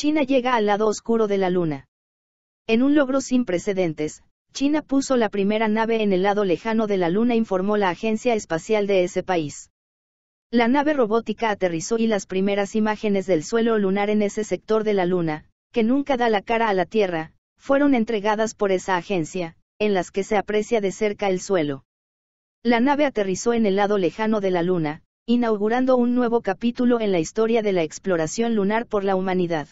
China llega al lado oscuro de la Luna. En un logro sin precedentes, China puso la primera nave en el lado lejano de la Luna, informó la agencia espacial de ese país. La nave robótica aterrizó y las primeras imágenes del suelo lunar en ese sector de la Luna, que nunca da la cara a la Tierra, fueron entregadas por esa agencia, en las que se aprecia de cerca el suelo. La nave aterrizó en el lado lejano de la Luna, inaugurando un nuevo capítulo en la historia de la exploración lunar por la humanidad.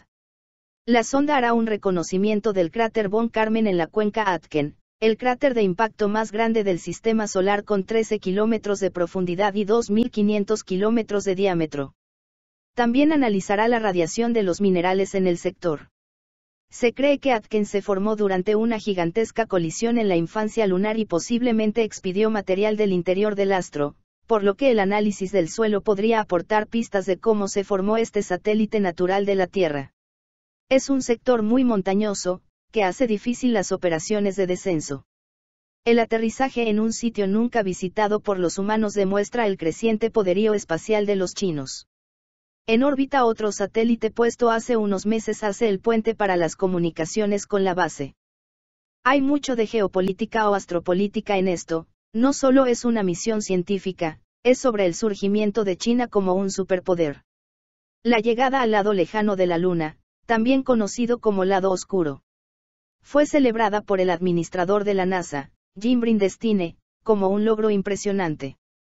La sonda hará un reconocimiento del cráter Von Carmen en la cuenca Atken, el cráter de impacto más grande del sistema solar con 13 kilómetros de profundidad y 2.500 kilómetros de diámetro. También analizará la radiación de los minerales en el sector. Se cree que Atken se formó durante una gigantesca colisión en la infancia lunar y posiblemente expidió material del interior del astro, por lo que el análisis del suelo podría aportar pistas de cómo se formó este satélite natural de la Tierra. Es un sector muy montañoso, que hace difícil las operaciones de descenso. El aterrizaje en un sitio nunca visitado por los humanos demuestra el creciente poderío espacial de los chinos. En órbita otro satélite puesto hace unos meses hace el puente para las comunicaciones con la base. Hay mucho de geopolítica o astropolítica en esto, no solo es una misión científica, es sobre el surgimiento de China como un superpoder. La llegada al lado lejano de la Luna, también conocido como lado oscuro. Fue celebrada por el administrador de la NASA, Jim Brindestine, como un logro impresionante.